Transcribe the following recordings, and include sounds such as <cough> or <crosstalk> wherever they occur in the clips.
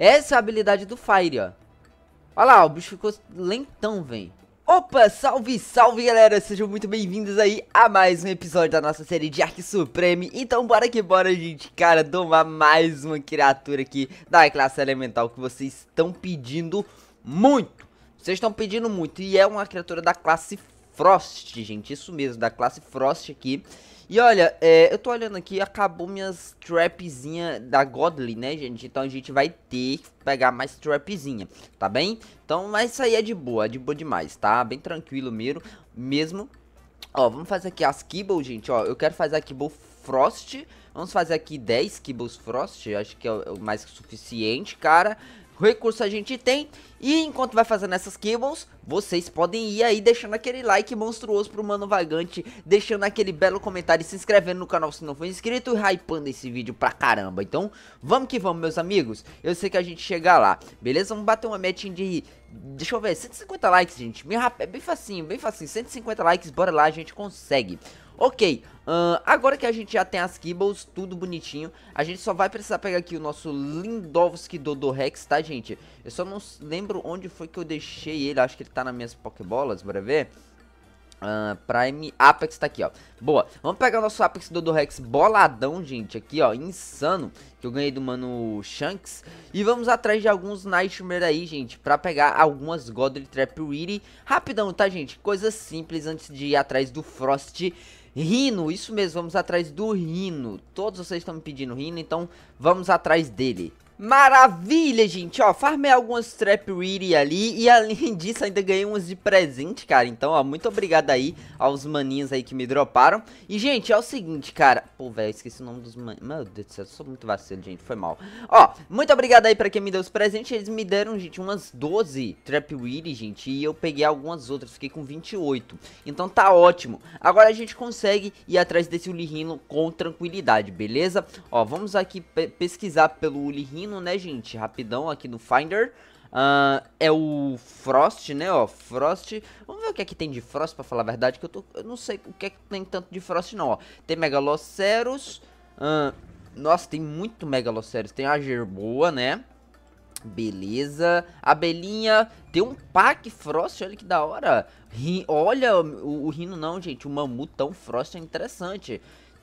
Essa é a habilidade do Fire, ó. Olha lá, o bicho ficou lentão, velho. Opa, salve, salve galera, sejam muito bem-vindos aí a mais um episódio da nossa série de Ark Supreme Então bora que bora, gente, cara, domar mais uma criatura aqui da classe elemental que vocês estão pedindo muito Vocês estão pedindo muito e é uma criatura da classe Frost, gente, isso mesmo, da classe Frost aqui e olha, é, eu tô olhando aqui, acabou minhas trapzinha da Godly, né, gente? Então a gente vai ter que pegar mais trapzinha, tá bem? Então, mas isso aí é de boa, é de boa demais, tá? Bem tranquilo mesmo, mesmo. Ó, vamos fazer aqui as Kibble, gente, ó. Eu quero fazer a Kibble Frost. Vamos fazer aqui 10 Kibbles Frost, acho que é, é o mais que suficiente, cara recurso a gente tem. E enquanto vai fazendo essas kibbles, vocês podem ir aí deixando aquele like monstruoso pro Mano Vagante, deixando aquele belo comentário, se inscrevendo no canal se não for inscrito e hypando esse vídeo pra caramba. Então, vamos que vamos, meus amigos. Eu sei que a gente chega lá, beleza? Vamos bater uma metinha de... Deixa eu ver, 150 likes, gente. É bem facinho, bem facinho. 150 likes, bora lá, a gente consegue. Ok, uh, agora que a gente já tem as Kibbles, tudo bonitinho, a gente só vai precisar pegar aqui o nosso Lindovski Dodorex, tá, gente? Eu só não lembro onde foi que eu deixei ele, acho que ele tá nas minhas Pokébolas, bora ver? Uh, Prime Apex tá aqui, ó. Boa. Vamos pegar o nosso Apex Dodorex boladão, gente. Aqui, ó. Insano. Que eu ganhei do mano Shanks. E vamos atrás de alguns Nightmare aí, gente. Pra pegar algumas Godly Trap Weedy. Rapidão, tá, gente? Coisa simples antes de ir atrás do Frost. Rino, isso mesmo, vamos atrás do Rino. Todos vocês estão me pedindo Rino, então vamos atrás dele. Maravilha, gente, ó, farmei algumas Trap Weedy ali e além <laughs> disso ainda ganhei umas de presente, cara, então, ó, muito obrigado aí aos maninhos aí que me droparam E, gente, é o seguinte, cara, pô, velho, esqueci o nome dos maninhos, meu Deus do céu, sou muito vacilo, gente, foi mal Ó, muito obrigado aí pra quem me deu os presentes, eles me deram, gente, umas 12 Trap Weedy, gente, e eu peguei algumas outras, fiquei com 28 Então tá ótimo, agora a gente consegue ir atrás desse Ulihino com tranquilidade, beleza? Ó, vamos aqui pe pesquisar pelo Ulihino rapidinho, né, gente? Rapidão aqui no Finder. Uh, é o Frost, né, ó, Frost, vamos ver o que é que tem de Frost, pra falar a verdade, que eu, tô, eu não sei o que é que tem tanto de Frost não, ó, tem Megaloceros, uh, nossa, tem muito Megaloceros, tem a Gerboa, né, Beleza. Abelhinha. Tem um pack Frost, olha que da hora. olha o, o, rino não, gente. O mamutão Frost é interessante.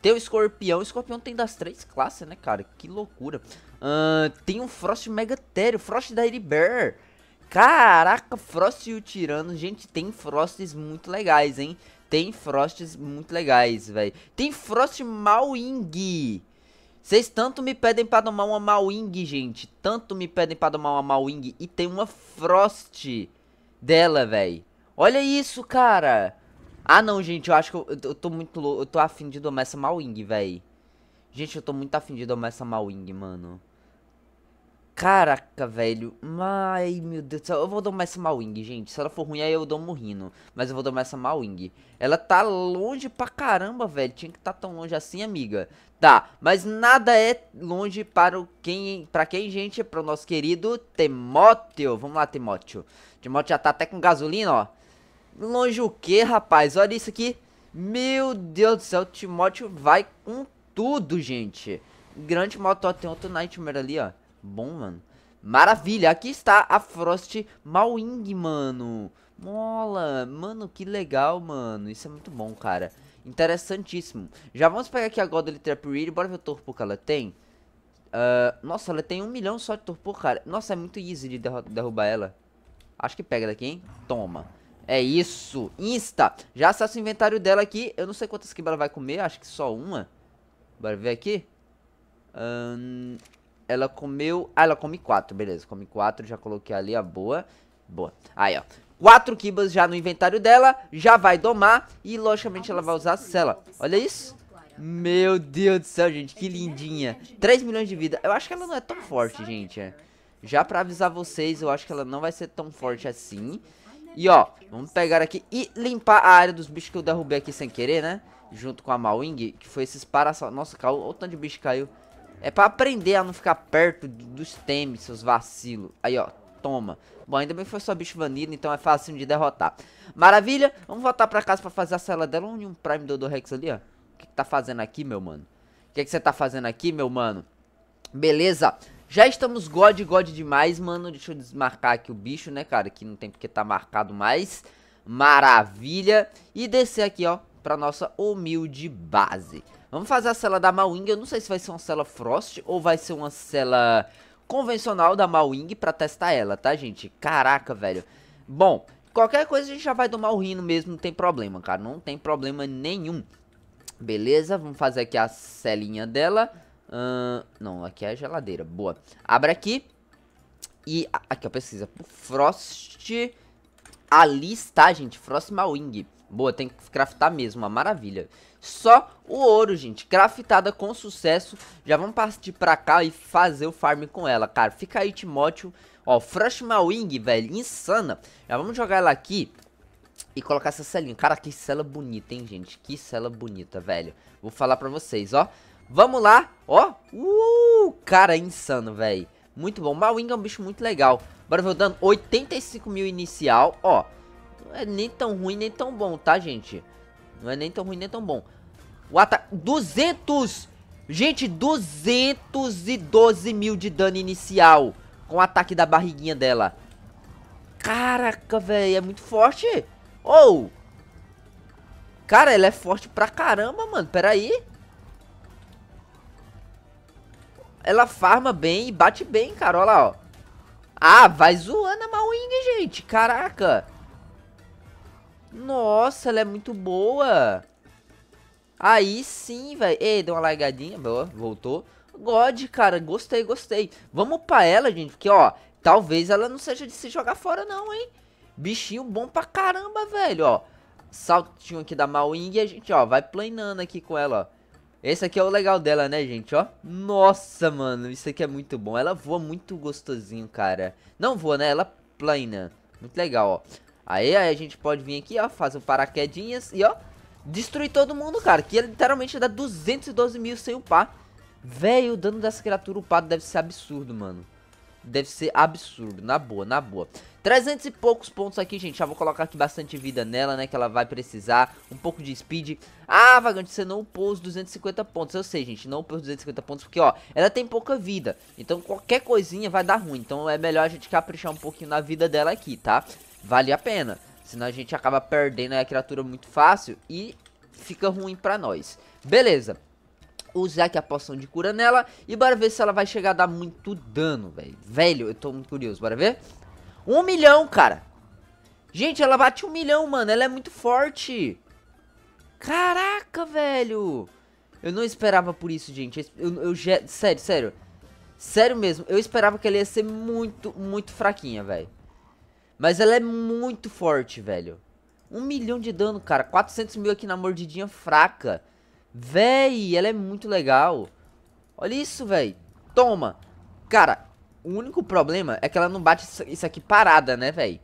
Tem o escorpião. O escorpião tem das três classes, né, cara? Que loucura. Uh, tem um Frost Megatério. Frost da Bear. Caraca, Frost e o Tirano. Gente, tem Frosts muito legais, hein? Tem Frosts muito legais, velho. Tem Frost Malwing. Vocês tanto me pedem pra domar uma Malwing, gente. Tanto me pedem pra domar uma Malwing. E tem uma Frost dela, velho. Olha isso, cara. Ah, não, gente, eu acho que eu, eu tô muito louco. Eu tô afim de domar essa Mawing, véi. Gente, eu tô muito afim de domar essa Mawing, mano. Caraca, velho. Ai, meu Deus do céu. Eu vou domar essa Mawing, gente. Se ela for ruim, aí eu dou morrendo. Mas eu vou domar essa Mawing. Ela tá longe pra caramba, velho. Tinha que tá tão longe assim, amiga. Tá, mas nada é longe para o quem, para quem, gente? Para o nosso querido Temóteo. Vamos lá, Temóteo. Temóteo já tá até com gasolina, ó. Longe o que, rapaz? Olha isso aqui. Meu Deus do céu, o Timóteo vai com tudo, gente. Grande moto, tem outro Nightmare ali, ó. Bom, mano. Maravilha, aqui está a Frost Malwing, mano. Mola, mano, que legal, mano. Isso é muito bom, cara. Interessantíssimo. Já vamos pegar aqui a Godly Trap Reed. Bora ver o torpor que ela tem. Uh, nossa, ela tem um milhão só de torpor, cara. Nossa, é muito easy de derrubar ela. Acho que pega daqui, hein? Toma. É isso, Insta. Já acessa o inventário dela aqui. Eu não sei quantas que ela vai comer, acho que só uma. Bora ver aqui. ela comeu... Ah, ela come quatro, beleza. Come quatro, já coloquei ali a boa. Boa. Aí, ó. Quatro kibas já no inventário dela. Já vai domar. E, logicamente, ela vai usar a cela. Olha isso. Meu Deus do céu, gente. Que lindinha. 3 milhões de vida. Eu acho que ela não é tão forte, gente. É. Já pra avisar vocês, eu acho que ela não vai ser tão forte assim. E ó, vamos pegar aqui e limpar a área dos bichos que eu derrubei aqui sem querer, né? Junto com a Mawing, que foi esses parassol... Nossa, caiu, olha o tanto de bicho caiu. É pra aprender a não ficar perto dos temes, seus vacilos. Aí, ó, toma. Bom, ainda bem que foi só bicho vanido, então é fácil de derrotar. Maravilha, vamos voltar pra casa pra fazer a cela dela. um Prime do Rex ali, ó. O que, que tá fazendo aqui, meu mano? O que, que você tá fazendo aqui, meu mano? Beleza. Já estamos god, god demais, mano. Deixa eu desmarcar aqui o bicho, né, cara? Que não tem porque tá marcado mais. Maravilha. E descer aqui, ó, pra nossa humilde base. Vamos fazer a cela da Mawing. Eu não sei se vai ser uma cela Frost ou vai ser uma cela convencional da Mawing pra testar ela, tá, gente? Caraca, velho. Bom, qualquer coisa a gente já vai domar o rino mesmo, não tem problema, cara. Não tem problema nenhum. Beleza, vamos fazer aqui a celinha dela. Uh, não, aqui é a geladeira. Boa. Abra aqui. E aqui, ó, pesquisa. Frost. Ali está, gente. Frost Malwing. Boa, tem que craftar mesmo, uma maravilha. Só o ouro, gente, craftada com sucesso. Já vamos partir pra cá e fazer o farm com ela, cara. Fica aí, Timóteo. Ó, Frost Wing, velho, insana. Já vamos jogar ela aqui e colocar essa celinha. Cara, que cela bonita, hein, gente. Que cela bonita, velho. Vou falar pra vocês, ó. Vamos lá, ó. Uh, cara, é insano, velho. Muito bom. Malwing é um bicho muito legal. Bora ver o dano. 85 mil inicial, ó. Não é nem tão ruim, nem tão bom, tá, gente? Não é nem tão ruim, nem tão bom. O ataque... 200! Gente, 212 mil de dano inicial. Com o ataque da barriguinha dela. Caraca, velho. É muito forte. Ou... Oh. Cara, ela é forte pra caramba, mano. Pera aí. ela farma bem e bate bem, cara. Olha lá, ó. Ah, vai zoando a Mawing, gente. Caraca. Nossa, ela é muito boa. Aí sim, velho. Ei, deu uma largadinha. Boa, voltou. God, cara. Gostei, gostei. Vamos pra ela, gente. Porque, ó, talvez ela não seja de se jogar fora, não, hein. Bichinho bom pra caramba, velho, ó. Saltinho aqui da Mawing e a gente, ó, vai planando aqui com ela, ó. Esse aqui é o legal dela, né, gente, ó. Nossa, mano, isso aqui é muito bom. Ela voa muito gostosinho, cara. Não voa, né? Ela plana. Muito legal, ó. Aí, aí a gente pode vir aqui, ó, fazer o paraquedinhas e, ó, destruir todo mundo, cara. Que é literalmente dá 212 mil sem upar. Velho, o dano dessa criatura upado deve ser absurdo, mano deve ser absurdo, na boa, na boa. 300 e poucos pontos aqui, gente. Já vou colocar aqui bastante vida nela, né? Que ela vai precisar. Um pouco de speed. Ah, vagante, você não upou os 250 pontos. Eu sei, gente. Não upou os 250 pontos porque, ó, ela tem pouca vida. Então, qualquer coisinha vai dar ruim. Então, é melhor a gente caprichar um pouquinho na vida dela aqui, tá? Vale a pena. Senão, a gente acaba perdendo a criatura muito fácil e fica ruim pra nós. Beleza usar aqui a poção de cura nela e bora ver se ela vai chegar a dar muito dano, velho. Velho, eu tô muito curioso, bora ver? Um milhão, cara. Gente, ela bate um milhão, mano, ela é muito forte. Caraca, velho. Eu não esperava por isso, gente. Eu, eu, eu sério, sério. Sério mesmo, eu esperava que ela ia ser muito, muito fraquinha, velho. Mas ela é muito forte, velho. Um milhão de dano, cara. 400 mil aqui na mordidinha fraca. Véi, ela é muito legal. Olha isso, véi. Toma. Cara, o único problema é que ela não bate isso aqui parada, né, véi.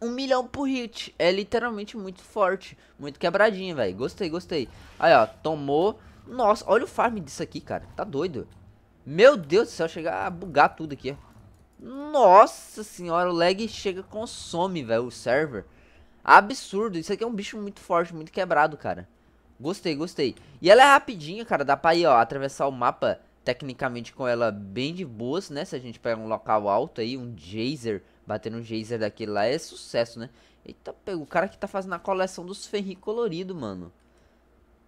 Um milhão por hit. É literalmente muito forte. Muito quebradinha, véi. Gostei, gostei. Aí, ó. Tomou. Nossa, olha o farm disso aqui, cara. Tá doido. Meu Deus do céu, chega a bugar tudo aqui, ó. Nossa senhora, o lag chega, consome, velho, o server. Absurdo, isso aqui é um bicho muito forte, muito quebrado, cara. Gostei, gostei. E ela é rapidinha, cara. Dá pra ir, ó, atravessar o mapa tecnicamente com ela bem de boas, né? Se a gente pegar um local alto aí, um Jazer, batendo um Jazer daquele lá é sucesso, né? Eita, o cara que tá fazendo a coleção dos ferri colorido, mano.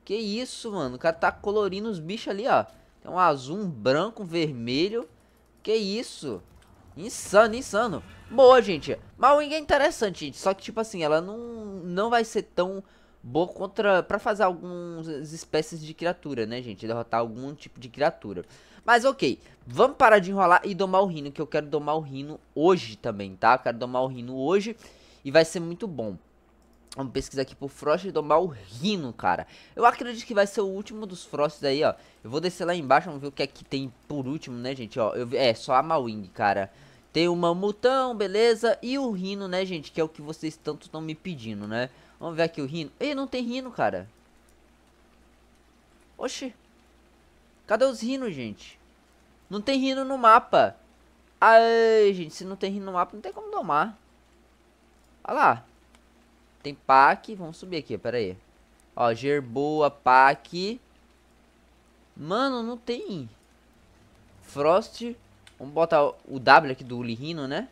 Que isso, mano. O cara tá colorindo os bichos ali, ó. Tem um azul, um branco, um vermelho. Que isso. Insano, insano. Boa, gente. Mas o é interessante, gente. Só que, tipo assim, ela não, não vai ser tão boa contra para fazer algumas espécies de criatura, né, gente? Derrotar algum tipo de criatura. Mas ok, vamos parar de enrolar e domar o Rino, que eu quero domar o Rino hoje também, tá? Eu quero domar o Rino hoje e vai ser muito bom. Vamos pesquisar aqui pro Frost e domar o Rino, cara. Eu acredito que vai ser o último dos Frosts aí, ó. Eu vou descer lá embaixo, vamos ver o que é que tem por último, né, gente? Ó, eu é, só a Mawing, cara. Tem o Mamutão, beleza? E o Rino, né, gente? Que é o que vocês tanto estão me pedindo, né? Vamos ver aqui o rino. Ei, não tem rino, cara. Oxi. Cadê os rinos, gente? Não tem rino no mapa. Ai, gente, se não tem rino no mapa, não tem como domar. Olha lá. Tem pack. Vamos subir aqui, pera aí. Ó, gerboa, pack. Mano, não tem. Frost. Vamos botar o W aqui do Ulirino, né?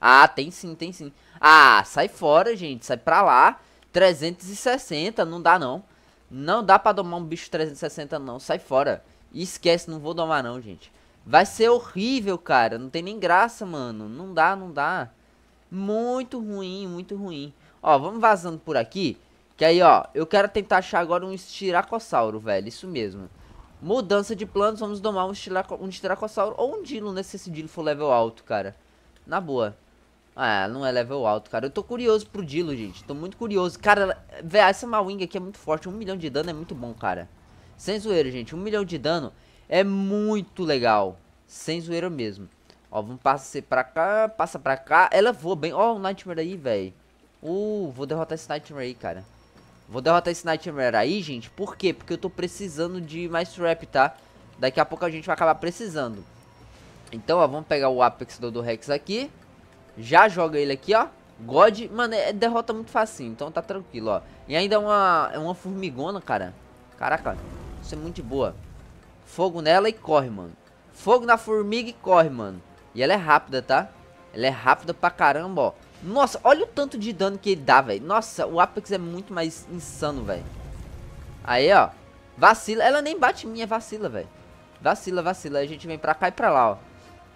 Ah, tem sim, tem sim. Ah, sai fora, gente. Sai pra lá. 360, não dá não. Não dá pra domar um bicho 360 não. Sai fora. Esquece, não vou domar não, gente. Vai ser horrível, cara. Não tem nem graça, mano. Não dá, não dá. Muito ruim, muito ruim. Ó, vamos vazando por aqui. Que aí, ó, eu quero tentar achar agora um estiracossauro, velho. Isso mesmo. Mudança de planos, vamos domar um, um estiracossauro ou um dilo, né? Se esse dilo for level alto, cara. Na boa. Ah, não é level alto, cara. Eu tô curioso pro Dilo, gente. Tô muito curioso. Cara, véio, essa Mawing aqui é muito forte. Um milhão de dano é muito bom, cara. Sem zoeira, gente. Um milhão de dano é muito legal. Sem zoeira mesmo. Ó, vamos passar pra cá, passa pra cá. Ela voa bem. Ó, oh, um Nightmare aí, velho. Uh, vou derrotar esse Nightmare aí, cara. Vou derrotar esse Nightmare aí, gente. Por quê? Porque eu tô precisando de mais trap, tá? Daqui a pouco a gente vai acabar precisando. Então, ó, vamos pegar o Apex do, do Rex aqui. Já joga ele aqui, ó. God, mano, é derrota muito facinho, então tá tranquilo, ó. E ainda é uma, é uma formigona, cara. Caraca, isso é muito boa. Fogo nela e corre, mano. Fogo na formiga e corre, mano. E ela é rápida, tá? Ela é rápida pra caramba, ó. Nossa, olha o tanto de dano que ele dá, velho. Nossa, o Apex é muito mais insano, velho. Aí, ó. Vacila. Ela nem bate minha, é vacila, velho. Vacila, vacila. Aí a gente vem pra cá e pra lá, ó.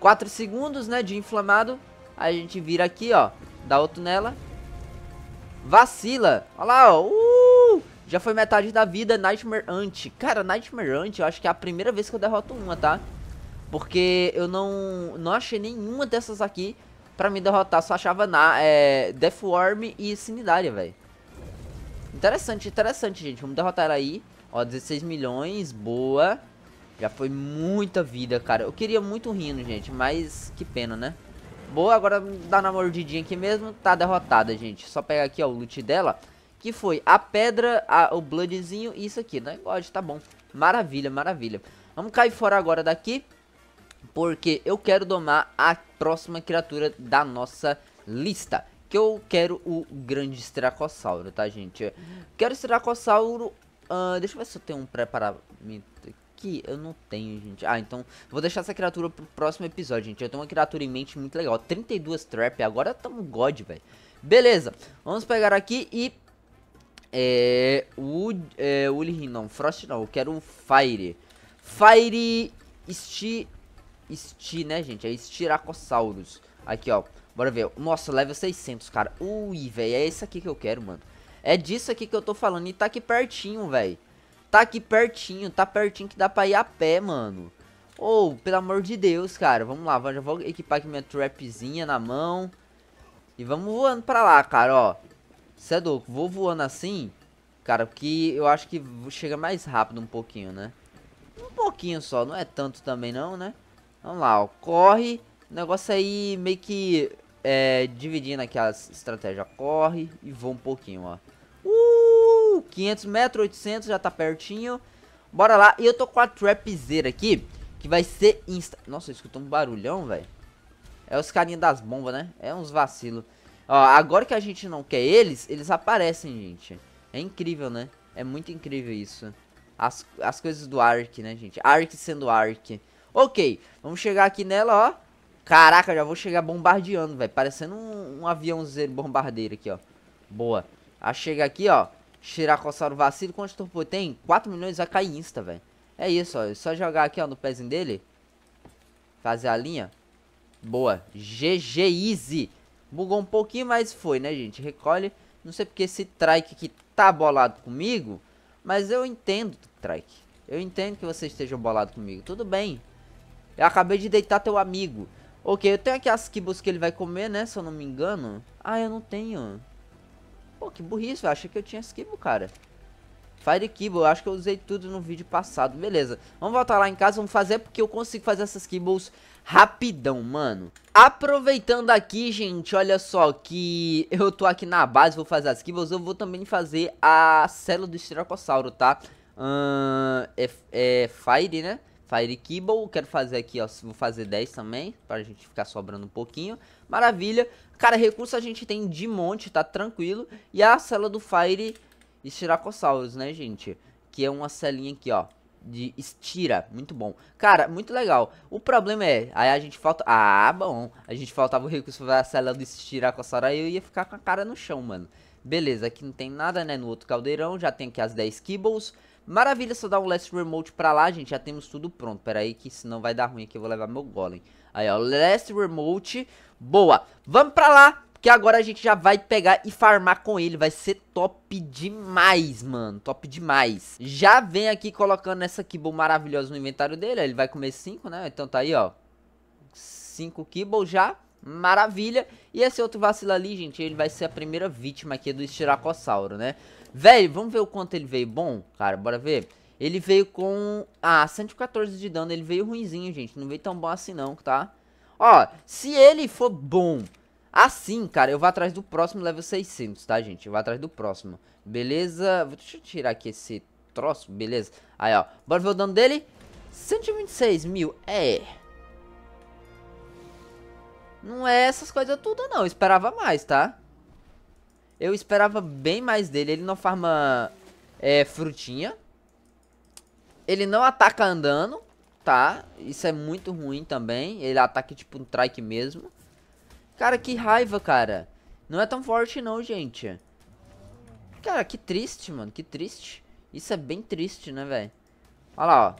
4 segundos, né, de inflamado. A gente vira aqui, ó. Dá outro nela. Vacila. Olha lá, ó. Uh! Já foi metade da vida Nightmare Ant. Cara, Nightmare Ant eu acho que é a primeira vez que eu derroto uma, tá? Porque eu não, não achei nenhuma dessas aqui pra me derrotar. Só achava na, é, e Sinidária, velho. Interessante, interessante, gente. Vamos derrotar ela aí. Ó, 16 milhões. Boa. Já foi muita vida, cara. Eu queria muito um rino, gente. Mas que pena, né? Boa, agora dá na mordidinha aqui mesmo, tá derrotada, gente. Só pegar aqui, ó, o loot dela, que foi a pedra, a, o bloodzinho e isso aqui, né? God, tá bom. Maravilha, maravilha. Vamos cair fora agora daqui, porque eu quero domar a próxima criatura da nossa lista. Que eu quero o grande estracossauro, tá, gente? Quero estracossauro... Uh, ah, deixa eu ver se eu tenho um preparamento aqui que eu não tenho, gente. Ah, então vou deixar essa criatura pro próximo episódio, gente. Eu tenho uma criatura em mente muito legal. 32 trap, agora tamo god, velho. Beleza, vamos pegar aqui e... É... Wood... É... Woolly, não, Frost não, eu quero Fire. Fire... Esti... Esti, né, gente? É Estiracossauros. Aqui, ó. Bora ver. Nossa, level 600, cara. Ui, velho, é esse aqui que eu quero, mano. É disso aqui que eu tô falando e tá aqui pertinho, velho. Tá aqui pertinho, tá pertinho que dá pra ir a pé, mano. Ou, oh, pelo amor de Deus, cara. Vamos lá, já vou equipar aqui minha trapzinha na mão. E vamos voando pra lá, cara, ó. Cê é louco, vou voando assim, cara, porque eu acho que chega mais rápido um pouquinho, né? Um pouquinho só, não é tanto também não, né? Vamos lá, ó, corre. O negócio aí é meio que é, dividindo aqui estratégia Corre e voa um pouquinho, ó. 500 metros, 800, já tá pertinho. Bora lá. E eu tô com a trapzeira aqui, que vai ser insta... Nossa, escutou um barulhão, velho. É os carinha das bombas, né? É uns vacilo. Ó, agora que a gente não quer eles, eles aparecem, gente. É incrível, né? É muito incrível isso. As, as coisas do Ark, né, gente? Ark sendo Ark. Ok, vamos chegar aqui nela, ó. Caraca, já vou chegar bombardeando, velho. Parecendo um, um aviãozinho bombardeiro aqui, ó. Boa. A chega aqui, ó. Shiracossauro vacilo Quanto turbo tem? 4 milhões vai cair insta, velho. É isso, ó. É só jogar aqui, ó, no pezinho dele. Fazer a linha. Boa. GG Easy. Bugou um pouquinho, mas foi, né, gente? Recolhe. Não sei porque esse trike aqui tá bolado comigo. Mas eu entendo, trike. Eu entendo que você esteja bolado comigo. Tudo bem. Eu acabei de deitar teu amigo. Ok, eu tenho aqui as kibos que ele vai comer, né? Se eu não me engano. Ah, eu não tenho. Pô, que burrice, eu achei que eu tinha esquivo, cara. Fire Kibble, eu acho que eu usei tudo no vídeo passado, beleza. Vamos voltar lá em casa, vamos fazer porque eu consigo fazer essas Kibbles rapidão, mano. Aproveitando aqui, gente, olha só que <laughs> eu tô aqui na base, vou fazer as Kibbles, eu vou também fazer a célula do Estiracossauro, tá? é, é Fire, né? Fire Kibble, quero fazer aqui, ó, vou fazer 10 também, pra gente ficar sobrando um pouquinho, maravilha. Cara, recurso a gente tem de monte, tá tranquilo. E a cela do Fire Estiracossauros, né, gente? Que é uma celinha aqui, ó. De estira, muito bom Cara, muito legal, o problema é Aí a gente falta, ah bom A gente faltava o recurso da cela do estiracossauro Aí eu ia ficar com a cara no chão, mano Beleza, aqui não tem nada, né, no outro caldeirão Já tem aqui as 10 kibbles Maravilha, só dá um Last Remote pra lá, gente. Já temos tudo pronto. Pera aí que senão vai dar ruim aqui. Eu vou levar meu golem. Aí, ó. Last Remote. Boa. Vamos pra lá. Que agora a gente já vai pegar e farmar com ele. Vai ser top demais, mano. Top demais. Já vem aqui colocando essa Kibble maravilhosa no inventário dele. Ele vai comer 5, né? Então tá aí, ó. 5 Kibble já. Maravilha. E esse outro vacilo ali, gente, ele vai ser a primeira vítima aqui do Estiracossauro, né? Velho, vamos ver o quanto ele veio bom, cara, bora ver. Ele veio com... Ah, 114 de dano, ele veio ruimzinho, gente. Não veio tão bom assim não, tá? Ó, se ele for bom assim, cara, eu vou atrás do próximo level 600, tá, gente? Eu vou atrás do próximo. Beleza? Deixa eu tirar aqui esse troço, beleza? Aí, ó. Bora ver o dano dele. 126 mil, é... Não é essas coisas tudo, não. Eu esperava mais, tá? Eu esperava bem mais dele. Ele não farma é, frutinha. Ele não ataca andando, tá? Isso é muito ruim também. Ele ataca tipo um trike mesmo. Cara, que raiva, cara. Não é tão forte não, gente. Cara, que triste, mano. Que triste. Isso é bem triste, né, velho? Olha lá, ó.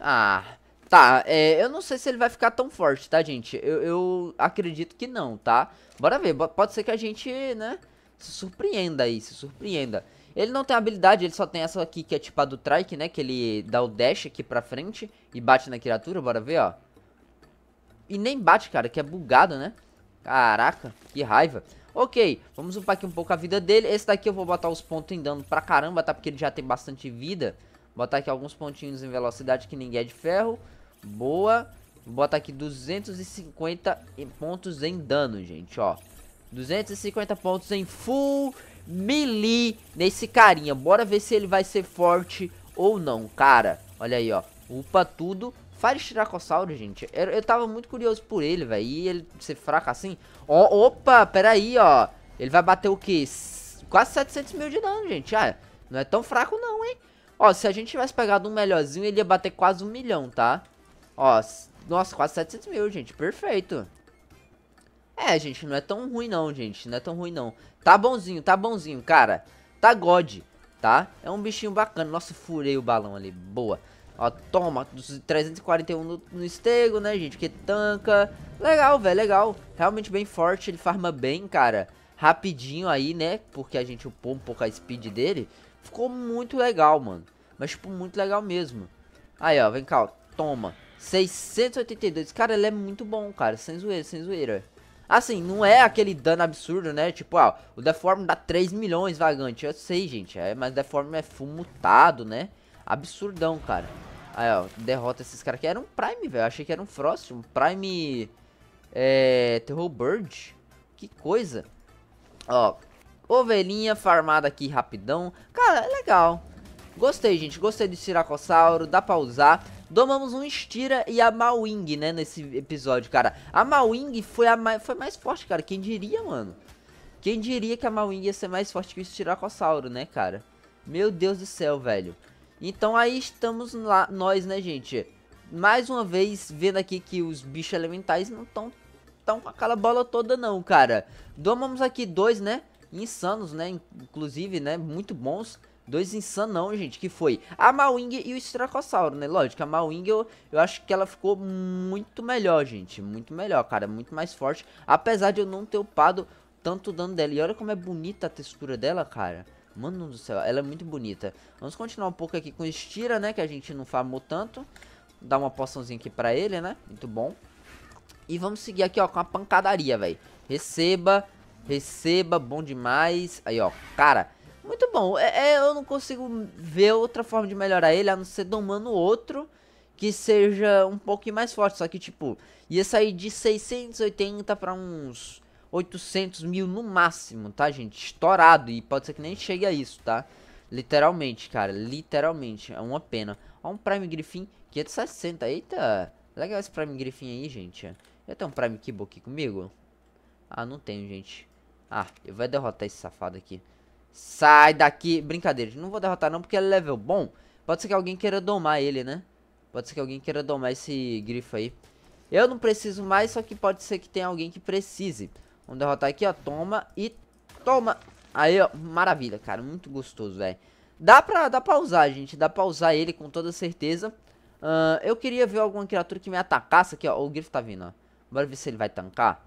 Ah, tá. É, eu não sei se ele vai ficar tão forte, tá, gente? Eu, eu acredito que não, tá? Bora ver. Pode ser que a gente, né... Se surpreenda aí, se surpreenda. Ele não tem habilidade, ele só tem essa aqui que é tipo a do Trike, né? Que ele dá o dash aqui pra frente e bate na criatura, bora ver, ó. E nem bate, cara, que é bugado, né? Caraca, que raiva. Ok, vamos upar aqui um pouco a vida dele. Esse daqui eu vou botar os pontos em dano pra caramba, tá? Porque ele já tem bastante vida. Botar aqui alguns pontinhos em velocidade que ninguém é de ferro. Boa. Vou botar aqui 250 pontos em dano, gente, ó. 250 pontos em full melee nesse carinha. Bora ver se ele vai ser forte ou não, cara. Olha aí, ó. Upa tudo. Fire Tiracossauro, gente. Eu, eu tava muito curioso por ele, velho. E ele ser fraco assim. Oh, opa, peraí, ó. Ele vai bater o quê? Quase 700 mil de dano, gente. Ah, não é tão fraco não, hein? Ó, se a gente tivesse pegado um melhorzinho, ele ia bater quase um milhão, tá? Ó, nossa, quase 700 mil, gente. Perfeito. É, gente, não é tão ruim não, gente. Não é tão ruim não. Tá bonzinho, tá bonzinho, cara. Tá God, tá? É um bichinho bacana. Nossa, furei o balão ali. Boa. Ó, toma, 341 no, no estego, né, gente? Que tanca. Legal, velho, legal. Realmente bem forte, ele farma bem, cara. Rapidinho aí, né? Porque a gente upou um pouco a speed dele. Ficou muito legal, mano. Mas, tipo, muito legal mesmo. Aí, ó, vem cá, ó. Toma. 682. Cara, ele é muito bom, cara. Sem zoeira, sem zoeira. Assim, não é aquele dano absurdo, né? Tipo, ó, ah, o Deform dá 3 milhões vagante. Eu sei, gente, é, mas Deform é full mutado, né? Absurdão, cara. Aí, ó, derrota esses caras aqui. Era um Prime, velho. Achei que era um Frost, um Prime... É... Terror Bird. Que coisa. Ó, ovelhinha farmada aqui rapidão. Cara, é legal. Gostei, gente. Gostei do Tiracossauro Dá pra usar. Domamos um Stira e a Mawing, né, nesse episódio, cara. A Mawing foi a mais, foi mais forte, cara. Quem diria, mano? Quem diria que a Mawing ia ser mais forte que o Estiracossauro, né, cara? Meu Deus do céu, velho. Então aí estamos lá, nós, né, gente? Mais uma vez, vendo aqui que os bichos elementais não estão tão com aquela bola toda, não, cara. Domamos aqui dois, né? Insanos, né? Inclusive, né? Muito bons. Dois insanão, gente, que foi a Mawing e o Stracossauro, né? Lógico, a Mawing eu, eu acho que ela ficou muito melhor, gente. Muito melhor, cara. Muito mais forte. Apesar de eu não ter upado tanto dano dela. E olha como é bonita a textura dela, cara. Mano do céu, ela é muito bonita. Vamos continuar um pouco aqui com o Estira, né? Que a gente não farmou tanto. Dar uma poçãozinha aqui pra ele, né? Muito bom. E vamos seguir aqui, ó, com a pancadaria, velho. Receba, receba, bom demais. Aí, ó, cara... Muito bom. É, é, eu não consigo ver outra forma de melhorar ele, a não ser domando outro que seja um pouquinho mais forte. Só que, tipo, ia sair de 680 para uns 800 mil no máximo, tá, gente? Estourado. E pode ser que nem chegue a isso, tá? Literalmente, cara. Literalmente. É uma pena. Olha um Prime Griffin 560. Eita. Legal esse Prime Griffin aí, gente. Eu tenho um Prime Kibo aqui comigo? Ah, não tenho, gente. Ah, eu vou derrotar esse safado aqui. Sai daqui. Brincadeira, não vou derrotar não porque ele é level bom. Pode ser que alguém queira domar ele, né? Pode ser que alguém queira domar esse grifo aí. Eu não preciso mais, só que pode ser que tenha alguém que precise. Vamos derrotar aqui, ó. Toma e toma. Aí, ó. Maravilha, cara. Muito gostoso, velho. Dá pra, dá pra usar, gente. Dá pra usar ele com toda certeza. Uh, eu queria ver alguma criatura que me atacasse aqui, ó. O grifo tá vindo, ó. Bora ver se ele vai tancar.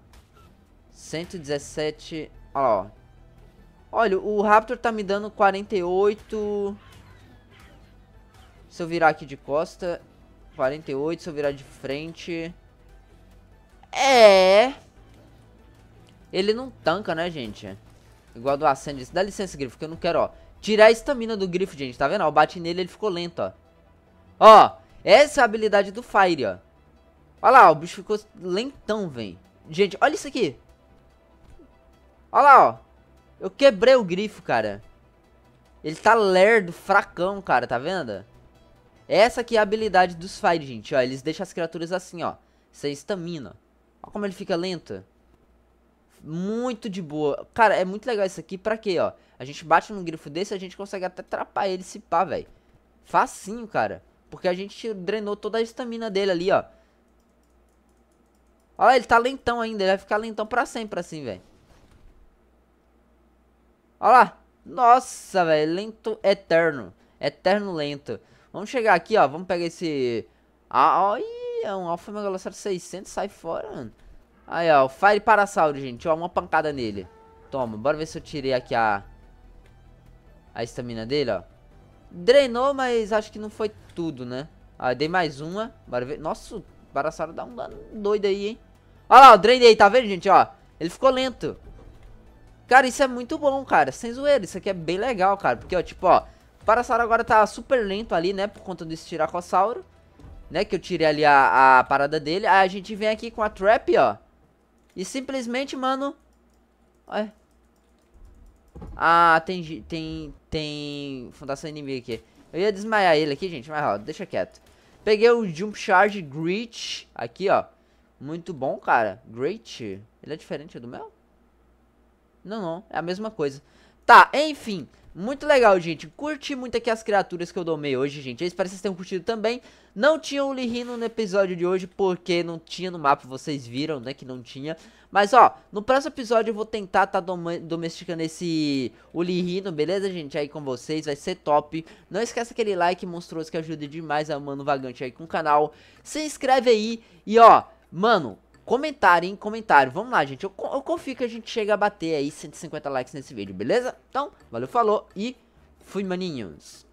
117... Ó, ó. Olha, o Raptor tá me dando 48. Se eu virar aqui de costa, 48. Se eu virar de frente... É... Ele não tanca, né, gente? Igual do Ascend. Dá licença, Grifo, que eu não quero, ó. Tirar a estamina do Grifo, gente. Tá vendo? Ó, bati nele, ele ficou lento, ó. Ó, essa é a habilidade do Fire, ó. Olha lá, ó, o bicho ficou lentão, velho. Gente, olha isso aqui. Olha lá, ó. Eu quebrei o grifo, cara. Ele tá lerdo, fracão, cara, tá vendo? Essa aqui é a habilidade dos Fire, gente, ó. Eles deixam as criaturas assim, ó. Sem estamina. Olha como ele fica lento. Muito de boa. Cara, é muito legal isso aqui. Pra quê, ó? A gente bate num grifo desse, a gente consegue até atrapar ele se pá, velho. Facinho, cara. Porque a gente drenou toda a estamina dele ali, ó. Olha, ele tá lentão ainda. Ele vai ficar lentão pra sempre assim, velho. Olha lá. Nossa, velho. Lento eterno. Eterno lento. Vamos chegar aqui, ó. Vamos pegar esse... Ah, olha, um Alpha Megalosaurus 600 sai fora, mano. Aí, ó, o Fire Parasauro, gente. Ó, uma pancada nele. Toma, bora ver se eu tirei aqui a... A estamina dele, ó. Drenou, mas acho que não foi tudo, né? Ah, dei mais uma. Bora ver. Nossa, o Parasauro dá um dano doido aí, hein? Olha lá, eu drenei, tá vendo, gente, ó? Ele ficou lento. Cara, isso é muito bom, cara. Sem zoeira, isso aqui é bem legal, cara. Porque, ó, tipo, ó, o Parasauro agora tá super lento ali, né? Por conta desse Tiracossauro. Né, que eu tirei ali a, a parada dele. Aí a gente vem aqui com a Trap, ó. E simplesmente, mano... Olha. Ah, tem... Tem... Tem... Fundação inimiga aqui. Eu ia desmaiar ele aqui, gente, mas ó, deixa quieto. Peguei o Jump Charge Great aqui, ó. Muito bom, cara. Great. Ele é diferente do meu? Não, não, é a mesma coisa. Tá, enfim, muito legal, gente. Curti muito aqui as criaturas que eu domei hoje, gente. Eu espero que vocês tenham curtido também. Não tinha o Lirino no episódio de hoje, porque não tinha no mapa, vocês viram, né, que não tinha. Mas, ó, no próximo episódio eu vou tentar tá domesticando esse o Lirino, beleza, gente? Aí com vocês, vai ser top. Não esqueça aquele like monstruoso que ajuda demais a Mano Vagante aí com o canal. Se inscreve aí e, ó, mano comentário em comentário. Vamos lá, gente. Eu, eu confio que a gente chega a bater aí 150 likes nesse vídeo, beleza? Então, valeu, falou e fui, maninhos.